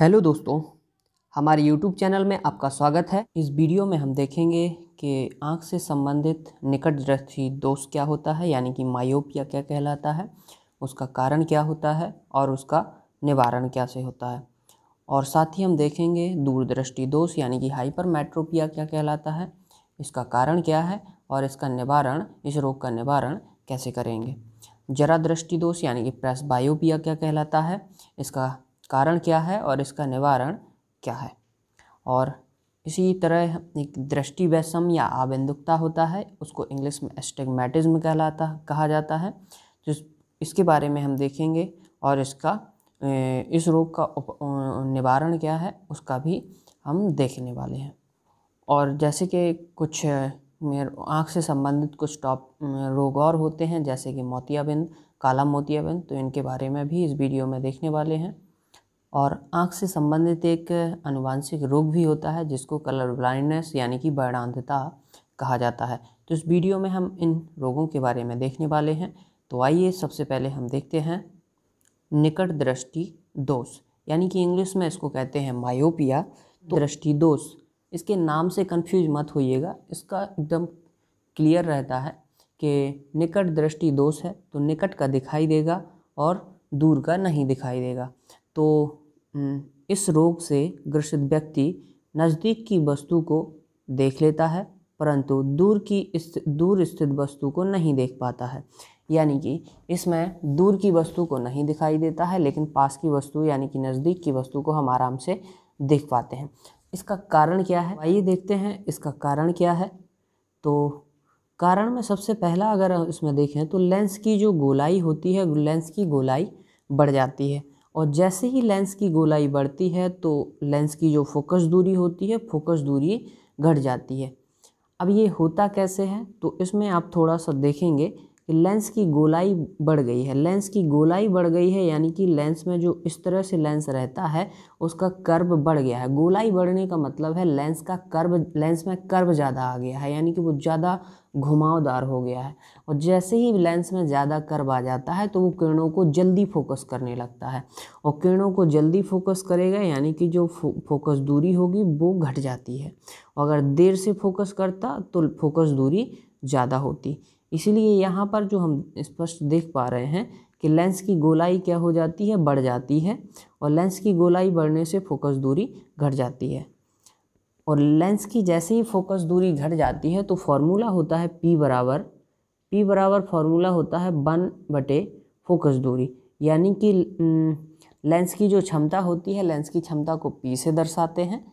hello दोस्तों हमारे YouTube channel में आपका स्वागत है इस वीडियो में हम देखेंगे कि आँख से संबंधित निकट दृष्टि दोष क्या होता है यानी कि मायोपिया क्या कहलाता है उसका कारण क्या होता है और उसका निवारण कैसे होता है और साथ ही हम देखेंगे दूरदृष्टि दोष यानी कि हाइपरमेट्रोपिया क्या कहलाता है इसका कारण क्या है और इसका निवारण इस रोग का निवारण कैसे करेंगे जरा दृष्टि दोष यानी कि प्रेस बायोपिया क्या कहलाता है इसका कारण क्या है और इसका निवारण क्या है और इसी तरह एक दृष्टि वैषम या आबिंदुकता होता है उसको इंग्लिश में एस्टेगमेटिज्म कहलाता कहा जाता है जिस इसके बारे में हम देखेंगे और इसका इस रोग का उप, निवारण क्या है उसका भी हम देखने वाले हैं और जैसे कि कुछ आँख से संबंधित कुछ टॉप रोग और होते हैं जैसे कि मोतियाबिंद काला मोतियाबिंद तो इनके बारे में भी इस वीडियो में देखने वाले हैं और आँख से संबंधित एक अनुवांशिक रोग भी होता है जिसको कलर ब्लाइंडनेस यानी कि बर्णांधता कहा जाता है तो इस वीडियो में हम इन रोगों के बारे में देखने वाले हैं तो आइए सबसे पहले हम देखते हैं निकट दृष्टि दोष यानी कि इंग्लिश में इसको कहते हैं मायोपिया तो दृष्टि दोष इसके नाम से कंफ्यूज मत होइएगा इसका एकदम क्लियर रहता है कि निकट दृष्टि दोष है तो निकट का दिखाई देगा और दूर का नहीं दिखाई देगा तो इस रोग से ग्रसित व्यक्ति नज़दीक की वस्तु को देख लेता है परंतु दूर की इस दूर स्थित वस्तु को नहीं देख पाता है यानी कि इसमें दूर की वस्तु को नहीं दिखाई देता है लेकिन पास की वस्तु यानी कि नज़दीक की वस्तु को हम आराम से देख पाते हैं इसका कारण क्या है आइए देखते हैं इसका कारण क्या है तो कारण में सबसे पहला अगर इसमें देखें तो लेंस की जो गोलाई होती है लेंस की गोलाई बढ़ जाती है और जैसे ही लेंस की गोलाई बढ़ती है तो लेंस की जो फोकस दूरी होती है फोकस दूरी घट जाती है अब ये होता कैसे है तो इसमें आप थोड़ा सा देखेंगे कि लेंस की गोलाई बढ़ गई है लेंस की गोलाई बढ़ गई है यानी कि लेंस में जो इस तरह से लेंस रहता है उसका कर्व बढ़ गया है गोलाई बढ़ने का मतलब है लेंस का कर्व लेंस में कर्व ज़्यादा आ गया है यानी कि वो ज़्यादा घुमावदार हो गया है और जैसे ही लेंस में ज़्यादा कर्व आ जाता है तो वो किरणों को जल्दी फोकस करने लगता है और किरणों को जल्दी फोकस करेगा यानी कि जो फो, फोकस दूरी होगी वो घट जाती है और अगर देर से फोकस करता तो फोकस दूरी ज़्यादा होती इसीलिए यहाँ पर जो हम स्पष्ट देख पा रहे हैं कि लेंस की गोलाई क्या हो जाती है बढ़ जाती है और लेंस की गोलाई बढ़ने से फोकस दूरी घट जाती है और लेंस की जैसे ही फोकस दूरी घट जाती है तो फॉर्मूला होता है पी बराबर पी बराबर फॉर्मूला होता है वन बटे फोकस दूरी यानी कि लेंस की जो क्षमता होती है लेंस की क्षमता को पी से दर्शाते हैं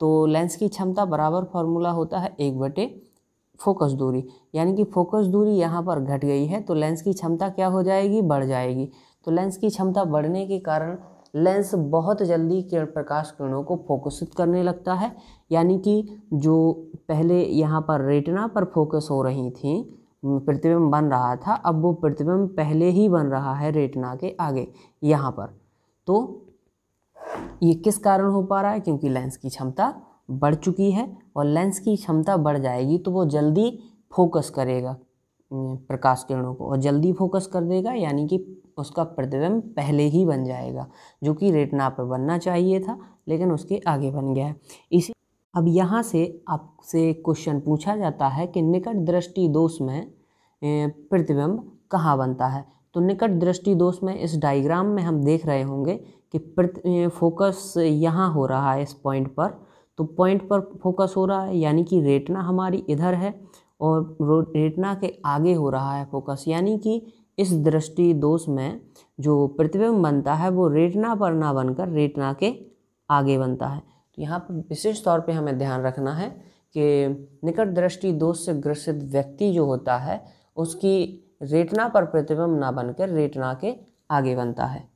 तो लेंस की क्षमता बराबर फॉर्मूला होता है एक बटे फोकस दूरी यानी कि फोकस दूरी यहाँ पर घट गई है तो लेंस की क्षमता क्या हो जाएगी बढ़ जाएगी तो लेंस की क्षमता बढ़ने के कारण लेंस बहुत जल्दी किरण प्रकाश किरणों को फोकसित करने लगता है यानी कि जो पहले यहाँ पर रेटना पर फोकस हो रही थी प्रतिबिंब बन रहा था अब वो प्रतिबिंब पहले ही बन रहा है रेटना के आगे यहाँ पर तो ये किस कारण हो पा रहा है क्योंकि लेंस की क्षमता बढ़ चुकी है और लेंस की क्षमता बढ़ जाएगी तो वो जल्दी फोकस करेगा प्रकाश किरणों को और जल्दी फोकस कर देगा यानी कि उसका प्रतिबिंब पहले ही बन जाएगा जो कि रेटना पर बनना चाहिए था लेकिन उसके आगे बन गया है इसी अब यहाँ से आपसे क्वेश्चन पूछा जाता है कि निकट दृष्टि दोष में प्रतिबिंब कहाँ बनता है तो निकट दृष्टि दोष में इस डायग्राम में हम देख रहे होंगे कि फोकस यहाँ हो रहा है इस पॉइंट पर तो पॉइंट पर फोकस हो रहा है यानी कि रेटना हमारी इधर है और रेटना के आगे हो रहा है फोकस यानी कि इस दृष्टि दोष में जो प्रतिबिंब बनता है वो रेटना पर ना बनकर रेटना के आगे बनता है तो यहाँ पर विशेष तौर पे हमें ध्यान रखना है कि निकट दृष्टि दोष से ग्रसित व्यक्ति जो होता है उसकी रेटना पर प्रतिबिंब ना बनकर रेटना के आगे बनता है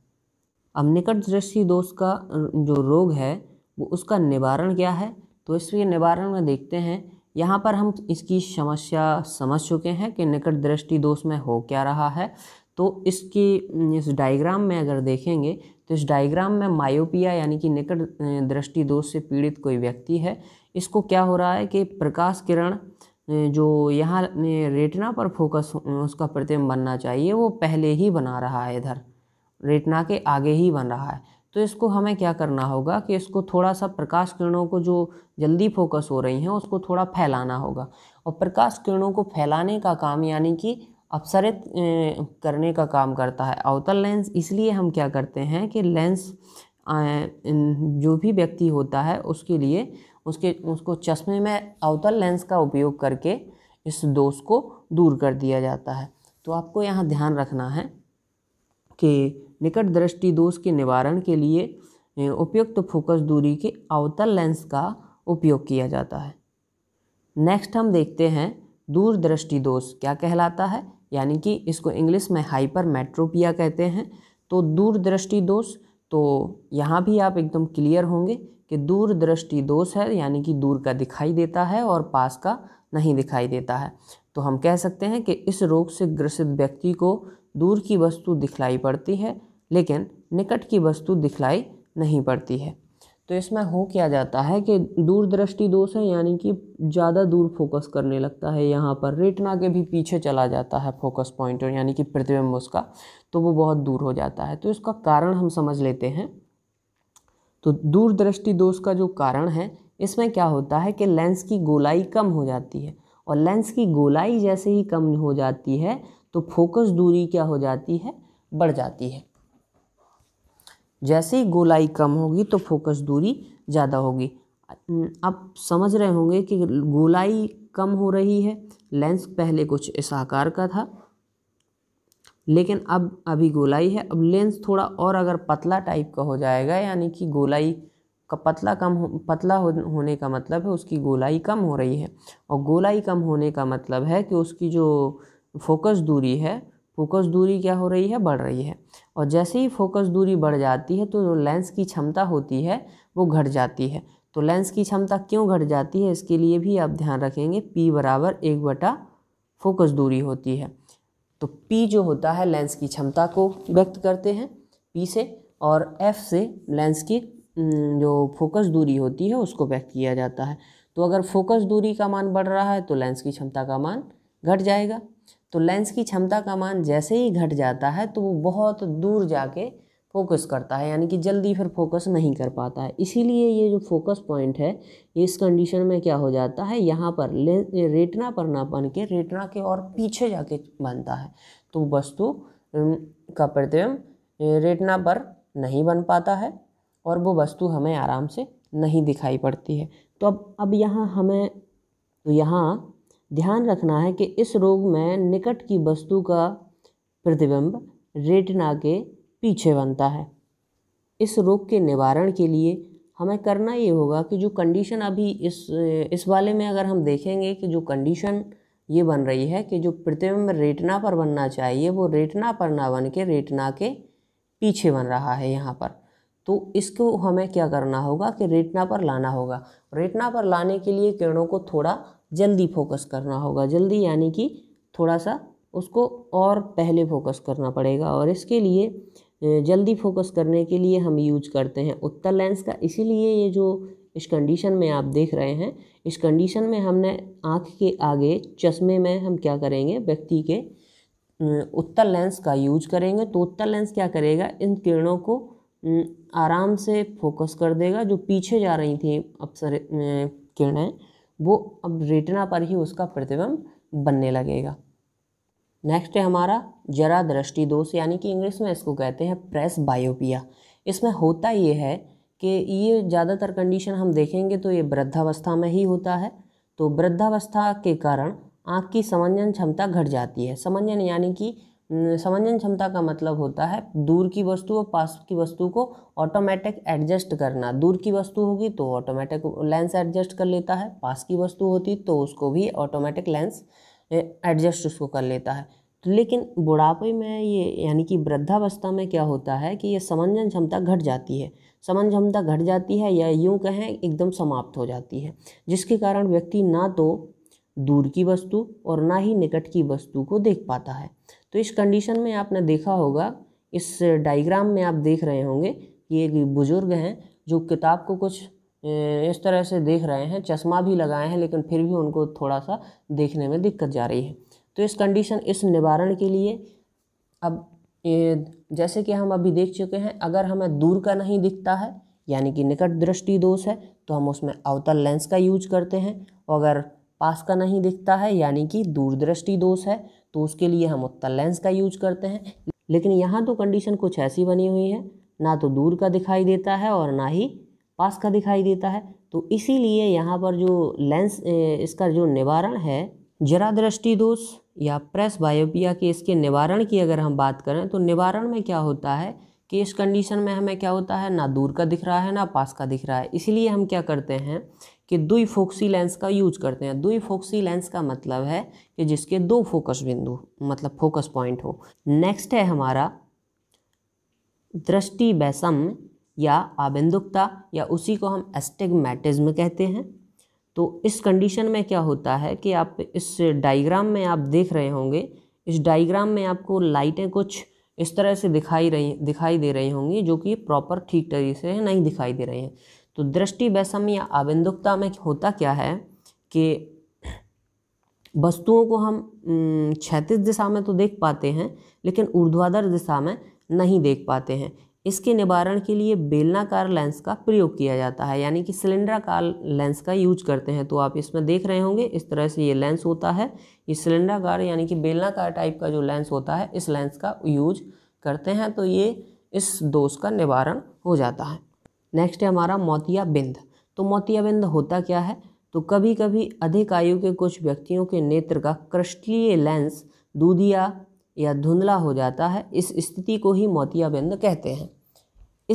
अब निकट दृष्टि दोष का जो रोग है उसका निवारण क्या है तो इसके निवारण में देखते हैं यहाँ पर हम इसकी समस्या समझ चुके हैं कि निकट दृष्टि दोष में हो क्या रहा है तो इसकी इस डायग्राम में अगर देखेंगे तो इस डायग्राम में मायोपिया यानी कि निकट दृष्टि दोष से पीड़ित कोई व्यक्ति है इसको क्या हो रहा है कि प्रकाश किरण जो यहाँ रेटना पर फोकस उसका प्रतिम बनना चाहिए वो पहले ही बना रहा है इधर रेटना के आगे ही बन रहा है तो इसको हमें क्या करना होगा कि इसको थोड़ा सा प्रकाश किरणों को जो जल्दी फोकस हो रही हैं उसको थोड़ा फैलाना होगा और प्रकाश किरणों को फैलाने का काम यानी कि अपसरित करने का काम करता है अवतल लेंस इसलिए हम क्या करते हैं कि लेंस जो भी व्यक्ति होता है उसके लिए उसके उसको चश्मे में अवतल लेंस का उपयोग करके इस दोष को दूर कर दिया जाता है तो आपको यहाँ ध्यान रखना है कि निकट दृष्टि दोष के निवारण के लिए उपयुक्त फोकस दूरी के अवतल लेंस का उपयोग किया जाता है नेक्स्ट हम देखते हैं दूरदृष्टि दोष क्या कहलाता है यानी कि इसको इंग्लिश में हाइपर मेट्रोपिया कहते हैं तो दूरदृष्टि दोष तो यहाँ भी आप एकदम क्लियर होंगे कि दूरदृष्टि दोष है यानी कि दूर का दिखाई देता है और पास का नहीं दिखाई देता है तो हम कह सकते हैं कि इस रोग से ग्रसित व्यक्ति को दूर की वस्तु दिखलाई पड़ती है लेकिन निकट की वस्तु दिखलाई नहीं पड़ती है तो इसमें हो क्या जाता है कि दूरदृष्टि दोष है यानी कि ज़्यादा दूर फोकस करने लगता है यहाँ पर रेटना के भी पीछे चला जाता है फोकस पॉइंट यानी कि प्रतिबिंब उसका तो वो बहुत दूर हो जाता है तो इसका कारण हम समझ लेते हैं तो दूरदृष्टि दोष का जो कारण है इसमें क्या होता है कि लेंस की गोलाई कम हो जाती है और लेंस की गोलाई जैसे ही कम हो जाती है तो फोकस दूरी क्या हो जाती है बढ़ जाती है जैसे ही गोलाई कम होगी तो फोकस दूरी ज़्यादा होगी आप समझ रहे होंगे कि गोलाई कम हो रही है लेंस पहले कुछ इस आकार का था लेकिन अब अभी गोलाई है अब लेंस थोड़ा और अगर पतला टाइप का हो जाएगा यानी कि गोलाई का पतला कम हो पतला हो, होने का मतलब है उसकी गोलाई कम हो रही है और गोलाई कम होने का मतलब है कि उसकी जो फोकस दूरी है फोकस दूरी क्या हो रही है बढ़ रही है और जैसे ही फोकस दूरी बढ़ जाती है तो जो लेंस की क्षमता होती है वो घट जाती है तो लेंस की क्षमता क्यों घट जाती है इसके लिए भी आप ध्यान रखेंगे पी बराबर एक बटा फोकस दूरी होती है तो पी जो होता है लेंस की क्षमता को व्यक्त करते हैं पी से और एफ से लेंस की जो फोकस दूरी होती है उसको व्यक्त किया जाता है तो अगर फोकस दूरी का मान बढ़ रहा है तो लेंस की क्षमता का मान घट जाएगा तो लेंस की क्षमता का मान जैसे ही घट जाता है तो वो बहुत दूर जाके फोकस करता है यानी कि जल्दी फिर फोकस नहीं कर पाता है इसीलिए ये जो फोकस पॉइंट है इस कंडीशन में क्या हो जाता है यहाँ पर रेटना पर ना बन के रेटना के और पीछे जाके बनता है तो वस्तु का प्रतिबिंब रेटना पर नहीं बन पाता है और वो वस्तु हमें आराम से नहीं दिखाई पड़ती है तो अब अब यहाँ हमें तो यहाँ ध्यान रखना है कि इस रोग में निकट की वस्तु का प्रतिबिंब रेटिना के पीछे बनता है इस रोग के निवारण के लिए हमें करना ये होगा कि जो कंडीशन अभी इस इस वाले में अगर हम देखेंगे कि जो कंडीशन ये बन रही है कि जो प्रतिबिंब रेटना पर बनना चाहिए वो रेटना पर ना बन के रेटना के पीछे बन रहा है यहाँ पर तो इसको हमें क्या करना होगा कि रेटना पर लाना होगा रेटना पर लाने के लिए किरणों को थोड़ा जल्दी फोकस करना होगा जल्दी यानी कि थोड़ा सा उसको और पहले फोकस करना पड़ेगा और इसके लिए जल्दी फोकस करने के लिए हम यूज करते हैं उत्तर लेंस का इसीलिए ये जो इस कंडीशन में आप देख रहे हैं इस कंडीशन में हमने आँख के आगे चश्मे में हम क्या करेंगे व्यक्ति के उत्तर लेंस का यूज करेंगे तो उत्तर लेंस क्या करेगा इन किरणों को आराम से फोकस कर देगा जो पीछे जा रही थी अपसर किरणें वो अब रेटना पर ही उसका प्रतिबिंब बनने लगेगा नेक्स्ट है हमारा जरा दृष्टि दोष यानी कि इंग्लिश में इसको कहते हैं प्रेस बायोपिया इसमें होता ये है कि ये ज़्यादातर कंडीशन हम देखेंगे तो ये वृद्धावस्था में ही होता है तो वृद्धावस्था के कारण आँख की समंजन क्षमता घट जाती है समंजन यानी कि समंजन क्षमता का मतलब होता है दूर की वस्तु और पास की वस्तु को ऑटोमेटिक एडजस्ट करना दूर की वस्तु होगी तो ऑटोमेटिक लेंस एडजस्ट कर लेता है पास की वस्तु होती तो उसको भी ऑटोमेटिक लेंस एडजस्ट उसको कर लेता है तो लेकिन बुढ़ापे में ये यानी कि वृद्धावस्था में क्या होता है कि ये समंजन क्षमता घट जाती है समंजन क्षमता घट जाती है या यूँ कहें एकदम समाप्त हो जाती है जिसके कारण व्यक्ति ना तो दूर की वस्तु और ना ही निकट की वस्तु को देख पाता है तो इस कंडीशन में आपने देखा होगा इस डायग्राम में आप देख रहे होंगे कि एक बुज़ुर्ग हैं जो किताब को कुछ इस तरह से देख रहे हैं चश्मा भी लगाए हैं लेकिन फिर भी उनको थोड़ा सा देखने में दिक्कत जा रही है तो इस कंडीशन इस निवारण के लिए अब जैसे कि हम अभी देख चुके हैं अगर हमें दूर का नहीं दिखता है यानी कि निकट दृष्टि दोष है तो हम उसमें अवतल लेंस का यूज करते हैं और अगर पास का नहीं दिखता है यानी कि दूरदृष्टि दोष है तो उसके लिए हम उत्तर लेंस का यूज करते हैं लेकिन यहाँ तो कंडीशन कुछ ऐसी बनी हुई है ना तो दूर का दिखाई देता है और ना ही पास का दिखाई देता है तो इसीलिए यहाँ पर जो लेंस इसका जो निवारण है जरा दृष्टि दोष या प्रेस बायोपिया के इसके निवारण की अगर हम बात करें तो निवारण में क्या होता है कि इस कंडीशन में हमें क्या होता है ना दूर का दिख रहा है ना पास का दिख रहा है इसीलिए हम क्या करते हैं कि दुई फोक्सी लेंस का यूज करते हैं दुई फोक्सी लेंस का मतलब है कि जिसके दो फोकस बिंदु मतलब फोकस पॉइंट हो नेक्स्ट है हमारा दृष्टि बैसम या आबिंदुकता या उसी को हम एस्टिगमेटिज्म कहते हैं तो इस कंडीशन में क्या होता है कि आप इस डायग्राम में आप देख रहे होंगे इस डायग्राम में आपको लाइटें कुछ इस तरह से दिखाई रही दिखाई दे रही होंगी जो कि प्रॉपर ठीक तरीके से नहीं दिखाई दे रही हैं तो दृष्टि वैषम्य या आबंधुकता में होता क्या है कि वस्तुओं को हम क्षैतिज दिशा में तो देख पाते हैं लेकिन ऊर्ध्वाधर दिशा में नहीं देख पाते हैं इसके निवारण के लिए बेलनाकार लेंस का प्रयोग किया जाता है यानी कि सिलेंडराकार लेंस का यूज करते हैं तो आप इसमें देख रहे होंगे इस तरह से ये लेंस होता है ये सिलेंडराकार यानी कि बेलनाकार टाइप का जो लेंस होता है इस लेंस का यूज करते हैं तो ये इस दोष का निवारण हो जाता है नेक्स्ट है हमारा मोतियाबिंद तो मोतियाबिंद होता क्या है तो कभी कभी अधिक आयु के कुछ व्यक्तियों के नेत्र का क्रस्टलीय लेंस दूधिया या धुंधला हो जाता है इस स्थिति को ही मोतियाबिंद कहते हैं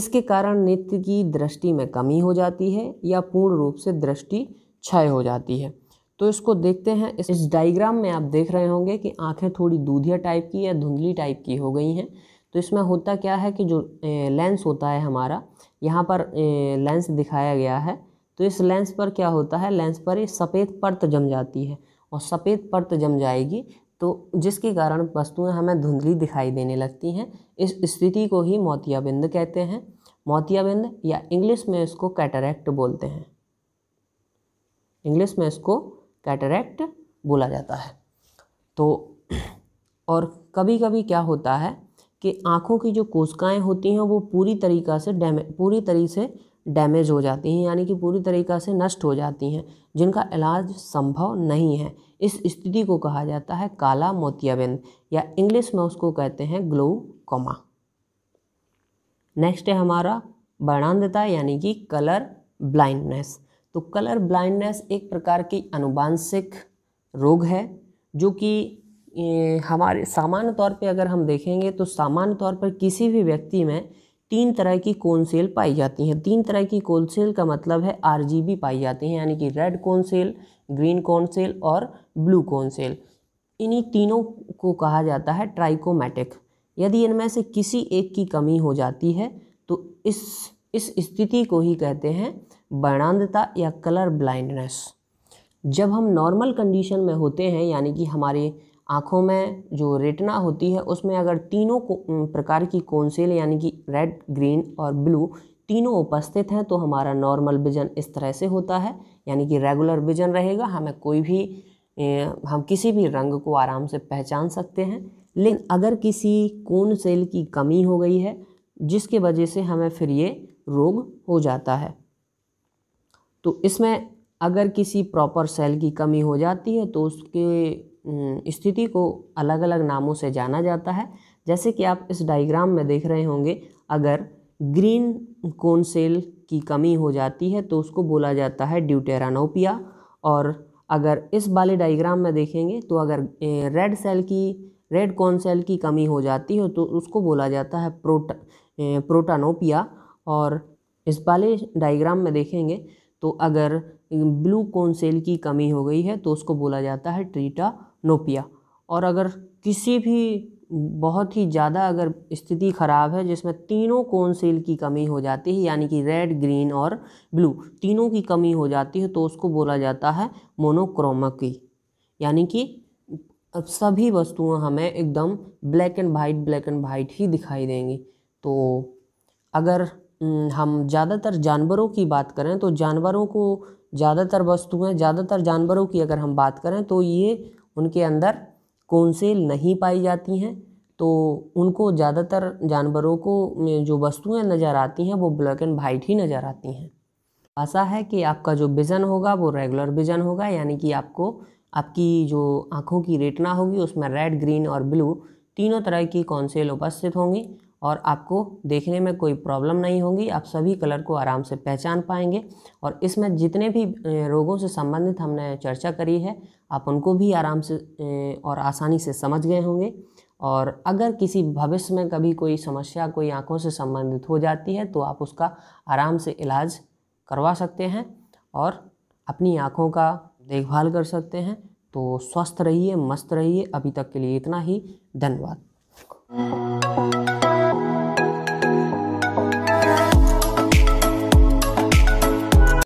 इसके कारण नेत्र की दृष्टि में कमी हो जाती है या पूर्ण रूप से दृष्टि क्षय हो जाती है तो इसको देखते हैं इस डायग्राम में आप देख रहे होंगे कि आंखें थोड़ी दूधिया टाइप की या धुंधली टाइप की हो गई हैं तो इसमें होता क्या है कि जो लेंस होता है हमारा यहाँ पर लेंस दिखाया गया है तो इस लेंस पर क्या होता है लेंस पर ये सफ़ेद परत जम जाती है और सफ़ेद परत जम जाएगी तो जिसके कारण वस्तुएं हमें धुंधली दिखाई देने लगती हैं इस स्थिति को ही मोतियाबिंद कहते हैं मोतियाबिंद या इंग्लिश में इसको कैटरैक्ट बोलते हैं इंग्लिश में इसको कैटरैक्ट बोला जाता है तो और कभी कभी क्या होता है कि आँखों की जो कोशिकाएं होती हैं वो पूरी तरीक़ा से डैमे पूरी तरीके से डैमेज हो जाती हैं यानी कि पूरी तरीक़ा से नष्ट हो जाती हैं जिनका इलाज संभव नहीं है इस स्थिति को कहा जाता है काला मोतियाबिंद या इंग्लिश में उसको कहते हैं ग्लो ग्लोकोमा नेक्स्ट है हमारा वर्णांधता यानी कि कलर ब्लाइंडनेस तो कलर ब्लाइंडनेस एक प्रकार की अनुवांशिक रोग है जो कि हमारे सामान्य तौर पे अगर हम देखेंगे तो सामान्य तौर पर किसी भी व्यक्ति में तीन तरह की कौन सेल पाई जाती हैं तीन तरह की कौन सेल का मतलब है आरजीबी पाई जाती हैं यानी कि red cone cell green cone cell और ब्लू कौन सेल इन्हीं तीनों को कहा जाता है ट्राइकोमेटिक यदि इनमें से किसी एक की कमी हो जाती है तो इस इस स्थिति को ही कहते हैं बर्णांधता या कलर ब्लाइंडनेस जब हम नॉर्मल कंडीशन में होते हैं यानी कि हमारे आँखों में जो रेटना होती है उसमें अगर तीनों प्रकार की कौनसेल यानी कि रेड ग्रीन और ब्लू तीनों उपस्थित हैं तो हमारा नॉर्मल विजन इस तरह से होता है यानी कि रेगुलर विजन रहेगा हमें कोई भी हम किसी भी रंग को आराम से पहचान सकते हैं लेकिन अगर किसी कोन सेल की कमी हो गई है जिसके वजह से हमें फिर ये रोग हो जाता है तो इसमें अगर किसी प्रॉपर सेल की कमी हो जाती है तो उसके स्थिति को अलग अलग नामों से जाना जाता है जैसे कि आप इस डायग्राम में देख रहे होंगे अगर ग्रीन कोन सेल की कमी हो जाती है तो उसको बोला जाता है ड्यूटेरानोपिया और अगर इस वाले डायग्राम में देखेंगे तो अगर रेड सेल की रेड कोन सेल की कमी हो जाती हो तो उसको बोला जाता है प्रोट प्रोटानोपिया और इस वाले डायग्राम में देखेंगे तो अगर ब्लू कोन सेल की कमी हो गई है तो उसको बोला जाता है ट्रीटा नोपिया और अगर किसी भी बहुत ही ज़्यादा अगर स्थिति ख़राब है जिसमें तीनों कौन सेल की कमी हो जाती है यानी कि रेड ग्रीन और ब्लू तीनों की कमी हो जाती है तो उसको बोला जाता है की यानी कि अब सभी वस्तुएं हमें एकदम black and white black and white ही दिखाई देंगी तो अगर हम ज़्यादातर जानवरों की बात करें तो जानवरों को ज़्यादातर वस्तुएं ज़्यादातर जानवरों की अगर हम बात करें तो ये उनके अंदर कौन से नहीं पाई जाती हैं तो उनको ज़्यादातर जानवरों को जो वस्तुएं नज़र आती हैं वो ब्लैक एंड वाइट ही नज़र आती हैं आशा है कि आपका जो विज़न होगा वो रेगुलर विज़न होगा यानी कि आपको आपकी जो आँखों की रेटना होगी उसमें रेड ग्रीन और ब्लू तीनों तरह की कौनसेल उपस्थित होंगी और आपको देखने में कोई प्रॉब्लम नहीं होगी आप सभी कलर को आराम से पहचान पाएंगे और इसमें जितने भी रोगों से संबंधित हमने चर्चा करी है आप उनको भी आराम से और आसानी से समझ गए होंगे और अगर किसी भविष्य में कभी कोई समस्या कोई आँखों से संबंधित हो जाती है तो आप उसका आराम से इलाज करवा सकते हैं और अपनी आँखों का देखभाल कर सकते हैं तो स्वस्थ रहिए मस्त रहिए अभी तक के लिए इतना ही धन्यवाद